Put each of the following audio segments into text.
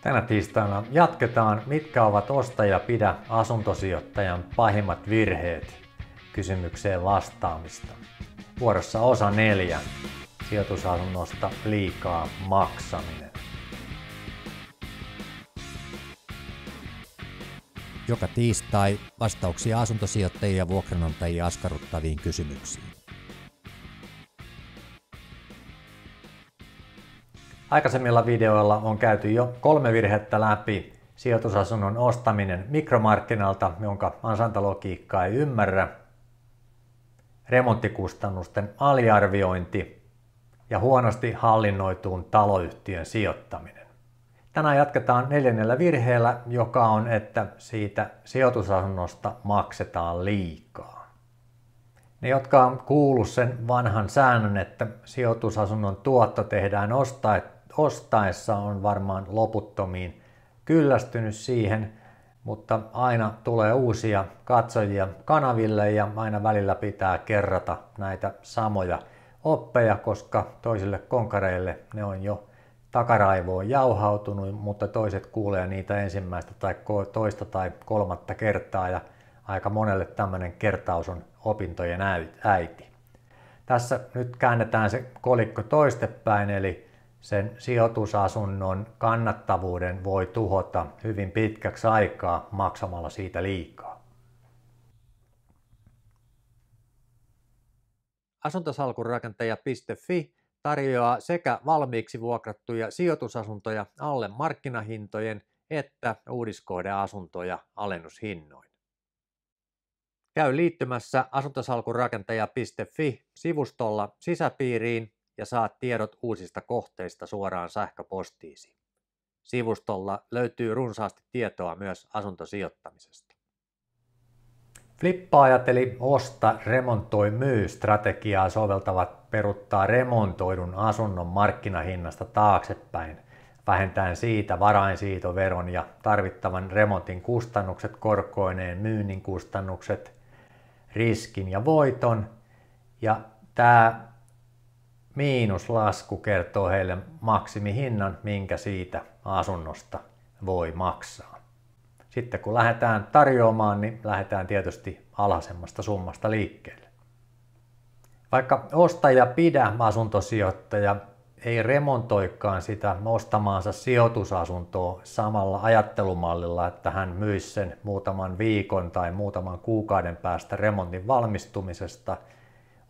Tänä tiistaina jatketaan, mitkä ovat ostaja pidä asuntosijoittajan pahimmat virheet kysymykseen vastaamista. Vuorossa osa neljä, sijoitusasunnosta liikaa maksaminen. Joka tiistai vastauksia asuntosijoittajia ja vuokranantajia askarruttaviin kysymyksiin. Aikaisemmilla videoilla on käyty jo kolme virhettä läpi. Sijoitusasunnon ostaminen mikromarkkinalta, jonka ansaintalogiikkaa ei ymmärrä. Remonttikustannusten aliarviointi ja huonosti hallinnoituun taloyhtiön sijoittaminen. Tänään jatketaan neljännellä virheellä, joka on, että siitä sijoitusasunnosta maksetaan liikaa. Ne, jotka on kuullut sen vanhan säännön, että sijoitusasunnon tuotto tehdään ostaa ostaessa on varmaan loputtomiin kyllästynyt siihen, mutta aina tulee uusia katsojia kanaville ja aina välillä pitää kerrata näitä samoja oppeja, koska toisille konkareille ne on jo takaraivoon jauhautunut, mutta toiset kuulee niitä ensimmäistä tai toista tai kolmatta kertaa ja aika monelle tämmöinen kertaus on opintojen äiti. Tässä nyt käännetään se kolikko toistepäin, eli sen sijoitusasunnon kannattavuuden voi tuhota hyvin pitkäksi aikaa maksamalla siitä liikaa. Asuntosalkunrakentaja.fi tarjoaa sekä valmiiksi vuokrattuja sijoitusasuntoja alle markkinahintojen että uudiskohdeasuntoja alennushinnoin. Käy liittymässä asuntosalkunrakentaja.fi sivustolla sisäpiiriin ja saat tiedot uusista kohteista suoraan sähköpostiisi. Sivustolla löytyy runsaasti tietoa myös asuntosijoittamisesta. Flippaajat eli osta, remontoi, myy strategiaa soveltavat peruttaa remontoidun asunnon markkinahinnasta taaksepäin, vähentäen siitä varainsiitoveron ja tarvittavan remontin kustannukset korkoineen, myynnin kustannukset, riskin ja voiton. Ja tämä miinuslasku kertoo heille maksimihinnan, minkä siitä asunnosta voi maksaa. Sitten kun lähdetään tarjoamaan, niin lähdetään tietysti alhaisemmasta summasta liikkeelle. Vaikka ostaja pidä asuntosijoittaja ei remontoikaan sitä ostamaansa sijoitusasuntoa samalla ajattelumallilla, että hän myisi sen muutaman viikon tai muutaman kuukauden päästä remontin valmistumisesta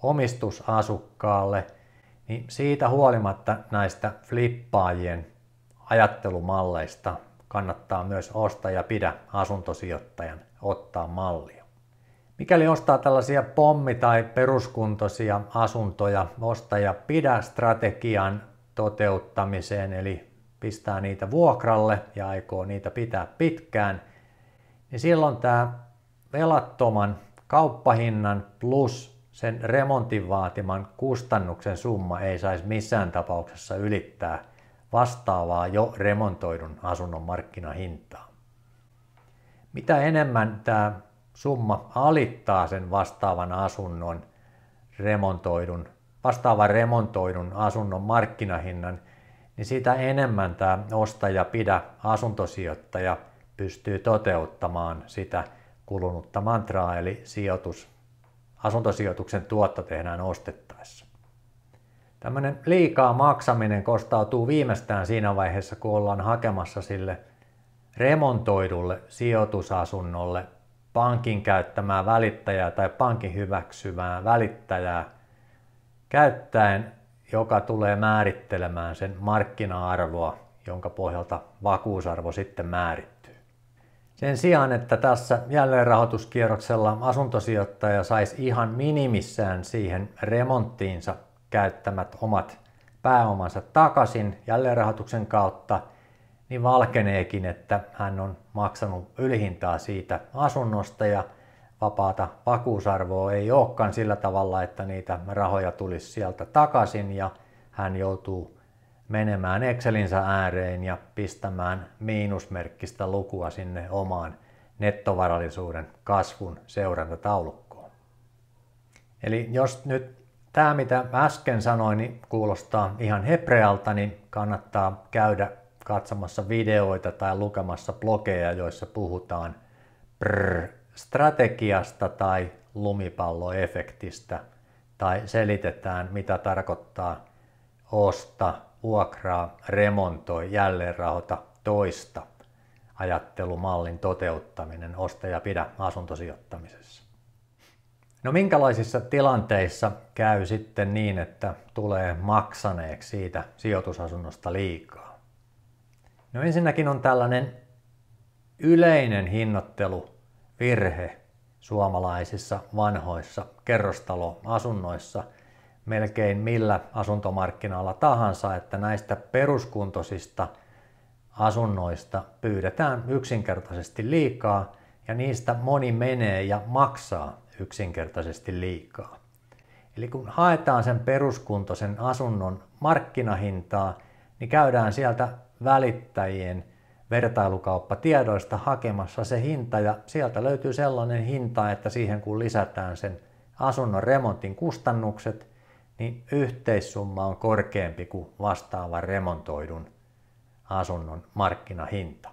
omistusasukkaalle – niin siitä huolimatta näistä flippaajien ajattelumalleista kannattaa myös osta ja pidä asuntosijoittajan ottaa mallia. Mikäli ostaa tällaisia pommi- tai peruskuntoisia asuntoja, osta ja pidä strategian toteuttamiseen, eli pistää niitä vuokralle ja aikoo niitä pitää pitkään, niin silloin tämä velattoman kauppahinnan plus sen remontin vaatiman kustannuksen summa ei saisi missään tapauksessa ylittää vastaavaa jo remontoidun asunnon markkinahintaa. Mitä enemmän tämä summa alittaa sen vastaavan asunnon remontoidun, vastaavan remontoidun asunnon markkinahinnan, niin sitä enemmän tämä ostaja pidä asuntosijoittaja pystyy toteuttamaan sitä kulunutta mantraa eli sijoitus asuntosijoituksen tuotto tehdään ostettaessa. Tämmöinen liikaa maksaminen kostautuu viimeistään siinä vaiheessa, kun ollaan hakemassa sille remontoidulle sijoitusasunnolle pankin käyttämää välittäjää tai pankin hyväksymää välittäjää käyttäen, joka tulee määrittelemään sen markkina-arvoa, jonka pohjalta vakuusarvo sitten määrittää. Sen sijaan, että tässä jälleenrahoituskierroksella asuntosijoittaja saisi ihan minimissään siihen remonttiinsa käyttämät omat pääomansa takaisin jälleenrahoituksen kautta, niin valkeneekin, että hän on maksanut ylihintaa siitä asunnosta ja vapaata vakuusarvoa ei olekaan sillä tavalla, että niitä rahoja tulisi sieltä takaisin ja hän joutuu menemään Excelinsä ääreen ja pistämään miinusmerkkistä lukua sinne omaan nettovarallisuuden kasvun seurantataulukkoon. Eli jos nyt tämä, mitä äsken sanoin, niin kuulostaa ihan hebrealta, niin kannattaa käydä katsomassa videoita tai lukemassa blogeja, joissa puhutaan strategiasta tai lumipalloefektistä tai selitetään, mitä tarkoittaa osta, vuokraa, remontoi, jälleenrahoita toista ajattelumallin toteuttaminen osta ja pidä asuntosijoittamisessa. No minkälaisissa tilanteissa käy sitten niin, että tulee maksaneeksi siitä sijoitusasunnosta liikaa? No ensinnäkin on tällainen yleinen hinnoitteluvirhe suomalaisissa vanhoissa kerrostaloasunnoissa – melkein millä asuntomarkkinalla tahansa, että näistä peruskuntoisista asunnoista pyydetään yksinkertaisesti liikaa ja niistä moni menee ja maksaa yksinkertaisesti liikaa. Eli kun haetaan sen peruskuntoisen asunnon markkinahintaa, niin käydään sieltä välittäjien vertailukauppatiedoista hakemassa se hinta ja sieltä löytyy sellainen hinta, että siihen kun lisätään sen asunnon remontin kustannukset, niin yhteissumma on korkeampi kuin vastaavan remontoidun asunnon markkinahinta.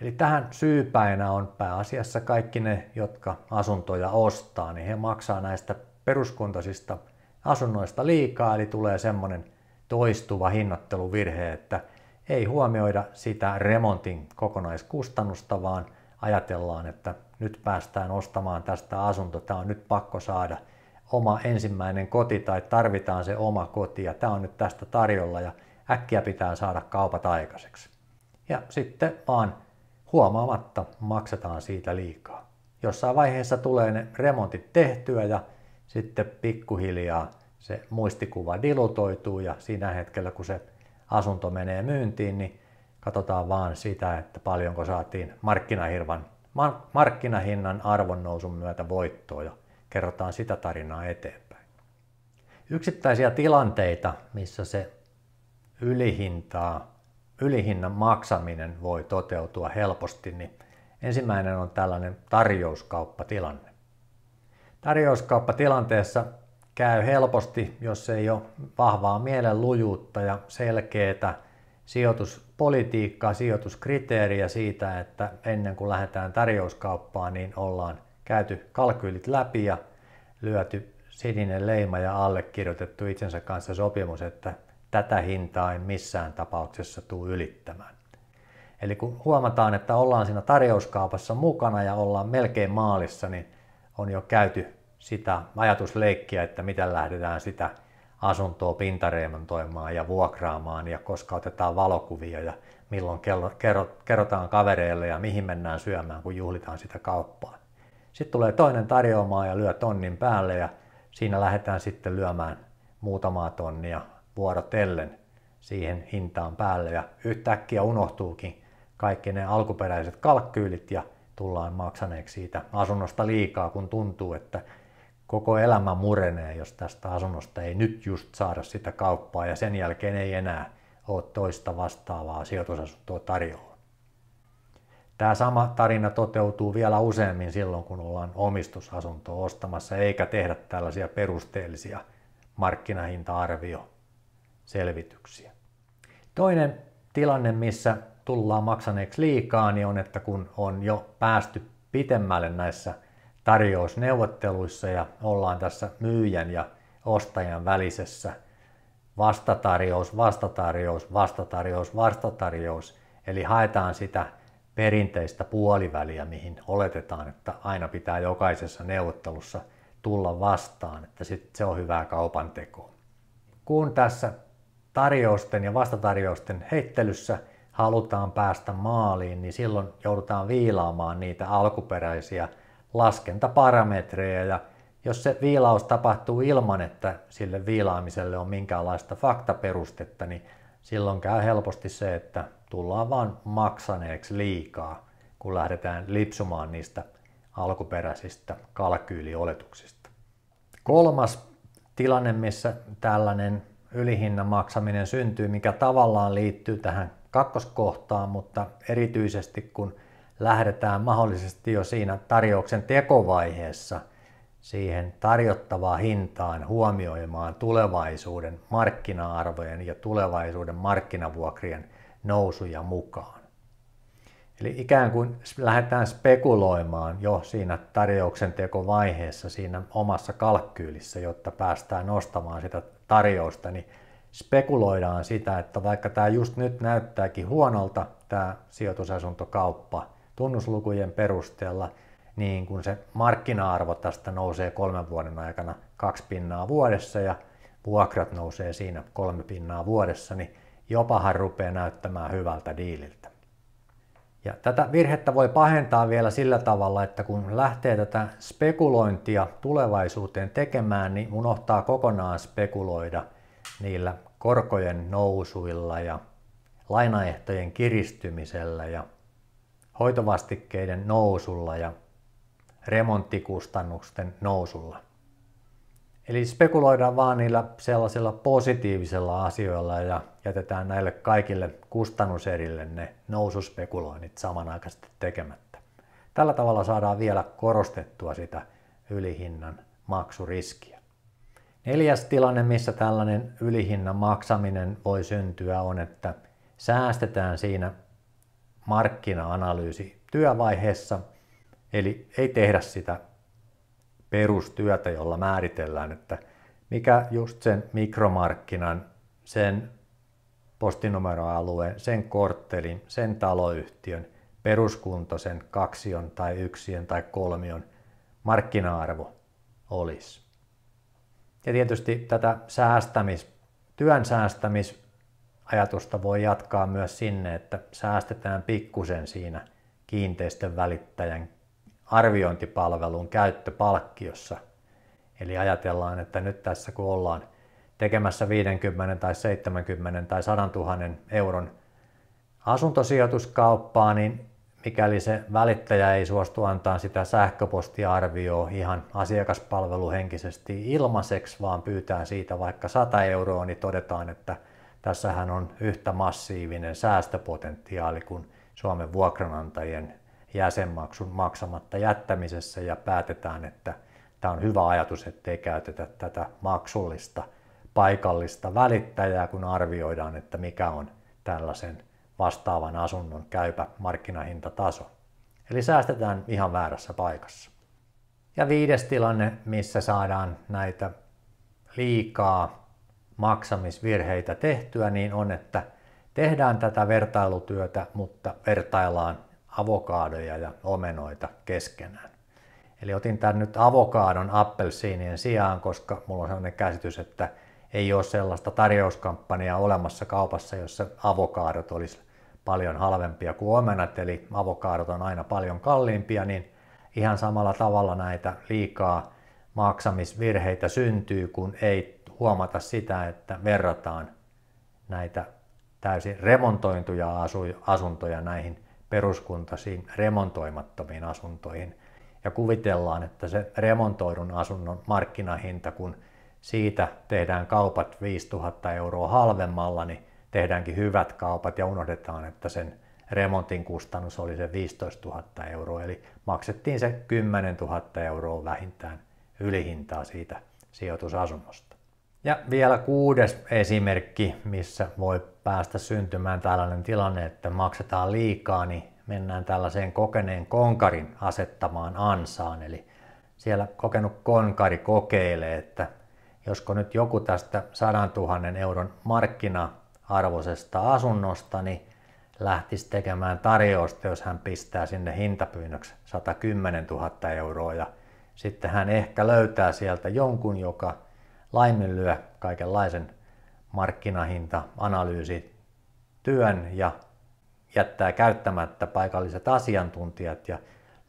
Eli tähän syypäinä on pääasiassa kaikki ne, jotka asuntoja ostaa, niin he maksaa näistä peruskuntaisista asunnoista liikaa, eli tulee semmoinen toistuva hinnoitteluvirhe, että ei huomioida sitä remontin kokonaiskustannusta, vaan ajatellaan, että nyt päästään ostamaan tästä asunto, tämä on nyt pakko saada – oma ensimmäinen koti tai tarvitaan se oma koti ja tämä on nyt tästä tarjolla ja äkkiä pitää saada kaupat aikaiseksi. Ja sitten vaan huomaamatta maksetaan siitä liikaa. Jossain vaiheessa tulee ne remontit tehtyä ja sitten pikkuhiljaa se muistikuva dilutoituu ja siinä hetkellä kun se asunto menee myyntiin, niin katsotaan vaan sitä, että paljonko saatiin markkinahirvan, markkinahinnan arvonnousun myötä voittoa ja kerrotaan sitä tarinaa eteenpäin. Yksittäisiä tilanteita, missä se ylihintaa, ylihinnan maksaminen voi toteutua helposti, niin ensimmäinen on tällainen tarjouskauppatilanne. Tarjouskauppatilanteessa käy helposti, jos ei ole vahvaa mielenlujuutta ja selkeää sijoituspolitiikkaa, sijoituskriteeriä siitä, että ennen kuin lähdetään tarjouskauppaan, niin ollaan – käyty kalkyylit läpi ja lyöty sininen leima ja allekirjoitettu itsensä kanssa sopimus, että tätä hintaa ei missään tapauksessa tule ylittämään. Eli kun huomataan, että ollaan siinä tarjouskaupassa mukana ja ollaan melkein maalissa, niin on jo käyty sitä ajatusleikkiä, että miten lähdetään sitä asuntoa pintaremontoimaan ja vuokraamaan ja koska otetaan valokuvia ja milloin kerrotaan kavereille ja mihin mennään syömään, kun juhlitaan sitä kauppaa. Sitten tulee toinen tarjoamaan ja lyö tonnin päälle ja siinä lähdetään sitten lyömään muutamaa tonnia vuorotellen siihen hintaan päälle ja yhtäkkiä unohtuukin kaikki ne alkuperäiset kalkkyylit ja tullaan maksaneeksi siitä asunnosta liikaa, kun tuntuu, että koko elämä murenee, jos tästä asunnosta ei nyt just saada sitä kauppaa ja sen jälkeen ei enää ole toista vastaavaa sijoitusasuntoa tarjolla. Tämä sama tarina toteutuu vielä useammin silloin, kun ollaan omistusasuntoa ostamassa eikä tehdä tällaisia perusteellisia markkinahinta-arvioselvityksiä. Toinen tilanne, missä tullaan maksaneeksi liikaa, niin on, että kun on jo päästy pitemmälle näissä tarjousneuvotteluissa ja ollaan tässä myyjän ja ostajan välisessä vastatarjous, vastatarjous, vastatarjous, vastatarjous, eli haetaan sitä perinteistä puoliväliä, mihin oletetaan, että aina pitää jokaisessa neuvottelussa tulla vastaan, että sit se on hyvää kaupan tekoa. Kun tässä tarjousten ja vastatarjousten heittelyssä halutaan päästä maaliin, niin silloin joudutaan viilaamaan niitä alkuperäisiä laskentaparametreja ja jos se viilaus tapahtuu ilman, että sille viilaamiselle on minkäänlaista faktaperustetta, niin silloin käy helposti se, että tullaan vaan maksaneeksi liikaa, kun lähdetään lipsumaan niistä alkuperäisistä kalkyylioletuksista. Kolmas tilanne, missä tällainen ylihinnan maksaminen syntyy, mikä tavallaan liittyy tähän kakkoskohtaan, mutta erityisesti kun lähdetään mahdollisesti jo siinä tarjouksen tekovaiheessa siihen tarjottavaa hintaan huomioimaan tulevaisuuden markkina-arvojen ja tulevaisuuden markkinavuokrien nousuja mukaan. Eli ikään kuin lähdetään spekuloimaan jo siinä tarjouksen tekovaiheessa, siinä omassa kalkkyylissä, jotta päästään nostamaan sitä tarjousta, niin spekuloidaan sitä, että vaikka tämä just nyt näyttääkin huonolta, tämä sijoitusasuntokauppa tunnuslukujen perusteella, niin kun se markkina-arvo tästä nousee kolmen vuoden aikana kaksi pinnaa vuodessa ja vuokrat nousee siinä kolme pinnaa vuodessa, niin jopahan rupeaa näyttämään hyvältä diililtä. Ja tätä virhettä voi pahentaa vielä sillä tavalla, että kun lähtee tätä spekulointia tulevaisuuteen tekemään, niin unohtaa kokonaan spekuloida niillä korkojen nousuilla ja lainaehtojen kiristymisellä ja hoitovastikkeiden nousulla ja remonttikustannusten nousulla. Eli spekuloidaan vaan niillä sellaisilla positiivisilla asioilla ja jätetään näille kaikille kustannuserille ne noususpekuloinnit samanaikaisesti tekemättä. Tällä tavalla saadaan vielä korostettua sitä ylihinnan maksuriskiä. Neljäs tilanne, missä tällainen ylihinnan maksaminen voi syntyä, on, että säästetään siinä markkina-analyysi työvaiheessa, eli ei tehdä sitä perustyötä, jolla määritellään, että mikä just sen mikromarkkinan, sen postinumeroalueen, sen korttelin, sen taloyhtiön, sen kaksion tai yksien tai kolmion markkina-arvo olisi. Ja tietysti tätä säästämis, työn säästämisajatusta voi jatkaa myös sinne, että säästetään pikkusen siinä kiinteistön välittäjän arviointipalvelun palkkiossa, Eli ajatellaan, että nyt tässä kun ollaan tekemässä 50 tai 70 tai 100 000 euron asuntosijoituskauppaa, niin mikäli se välittäjä ei suostu antaa sitä sähköpostiarvioa ihan asiakaspalveluhenkisesti ilmaiseksi, vaan pyytää siitä vaikka 100 euroa, niin todetaan, että tässähän on yhtä massiivinen säästöpotentiaali kuin Suomen vuokranantajien jäsenmaksun maksamatta jättämisessä ja päätetään, että tämä on hyvä ajatus, ettei käytetä tätä maksullista paikallista välittäjää, kun arvioidaan, että mikä on tällaisen vastaavan asunnon käypä markkinahintataso. Eli säästetään ihan väärässä paikassa. Ja viides tilanne, missä saadaan näitä liikaa maksamisvirheitä tehtyä, niin on, että tehdään tätä vertailutyötä, mutta vertaillaan avokaadoja ja omenoita keskenään. Eli otin tämän nyt avokaadon appelsiinien sijaan, koska mulla on sellainen käsitys, että ei ole sellaista tarjouskampanjaa olemassa kaupassa, jossa avokaadot olisi paljon halvempia kuin omenat, eli avokaadot on aina paljon kalliimpia, niin ihan samalla tavalla näitä liikaa maksamisvirheitä syntyy, kun ei huomata sitä, että verrataan näitä täysin remontointuja asuntoja näihin peruskuntaisiin remontoimattomiin asuntoihin ja kuvitellaan, että se remontoidun asunnon markkinahinta, kun siitä tehdään kaupat 5000 euroa halvemmalla, niin tehdäänkin hyvät kaupat ja unohdetaan, että sen remontin kustannus oli se 15 000 euroa, eli maksettiin se 10 000 euroa vähintään ylihintaa siitä sijoitusasunnosta. Ja vielä kuudes esimerkki, missä voi päästä syntymään tällainen tilanne, että maksetaan liikaa, niin mennään tällaiseen kokeneen konkarin asettamaan ansaan. Eli siellä kokenut konkari kokeilee, että josko nyt joku tästä 100 000 euron markkina-arvoisesta asunnosta, niin lähtisi tekemään tarjousta, jos hän pistää sinne hintapyynnöksi 110 000 euroa ja sitten hän ehkä löytää sieltä jonkun, joka laiminlyö kaikenlaisen markkinahinta-analyysityön ja jättää käyttämättä paikalliset asiantuntijat ja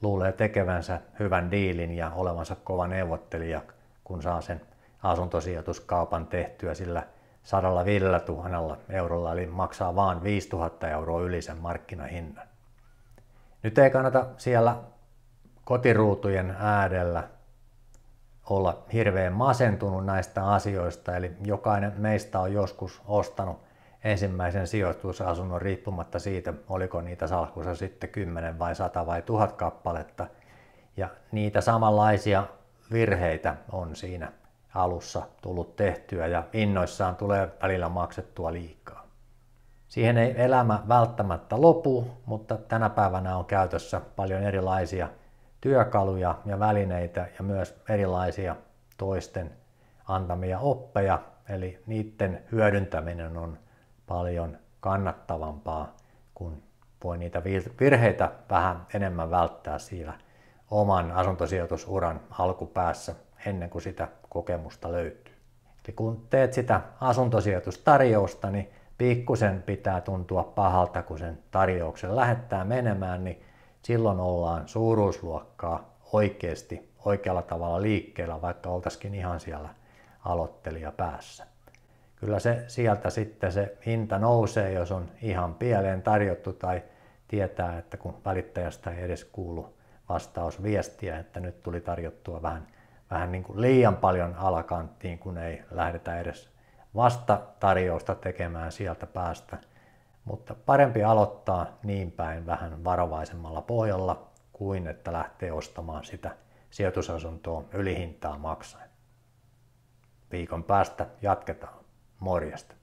luulee tekevänsä hyvän diilin ja olevansa kova neuvottelija, kun saa sen asuntosijoituskaupan tehtyä sillä 105 000 eurolla, eli maksaa vain 5000 euroa yli sen markkinahinnan. Nyt ei kannata siellä kotiruutujen äärellä olla hirveän masentunut näistä asioista, eli jokainen meistä on joskus ostanut ensimmäisen sijoitusasunnon riippumatta siitä, oliko niitä salkussa sitten 10 vai 100 vai 1000 kappaletta. Ja niitä samanlaisia virheitä on siinä alussa tullut tehtyä ja innoissaan tulee välillä maksettua liikaa. Siihen ei elämä välttämättä lopu, mutta tänä päivänä on käytössä paljon erilaisia työkaluja ja välineitä ja myös erilaisia toisten antamia oppeja, eli niiden hyödyntäminen on paljon kannattavampaa, kun voi niitä virheitä vähän enemmän välttää siellä oman asuntosijoitusuran alkupäässä ennen kuin sitä kokemusta löytyy. Eli kun teet sitä asuntosijoitustarjousta, niin pikkusen pitää tuntua pahalta, kun sen tarjouksen lähettää menemään, niin silloin ollaan suuruusluokkaa oikeasti oikealla tavalla liikkeellä, vaikka oltaisikin ihan siellä aloittelija päässä. Kyllä se sieltä sitten se hinta nousee, jos on ihan pieleen tarjottu tai tietää, että kun välittäjästä ei edes kuulu vastausviestiä, että nyt tuli tarjottua vähän, vähän niin kuin liian paljon alakanttiin, kun ei lähdetä edes vasta tarjousta tekemään sieltä päästä – mutta parempi aloittaa niin päin vähän varovaisemmalla pohjalla kuin että lähtee ostamaan sitä sijoitusasuntoa ylihintaa maksaen. Viikon päästä jatketaan. Morjesta!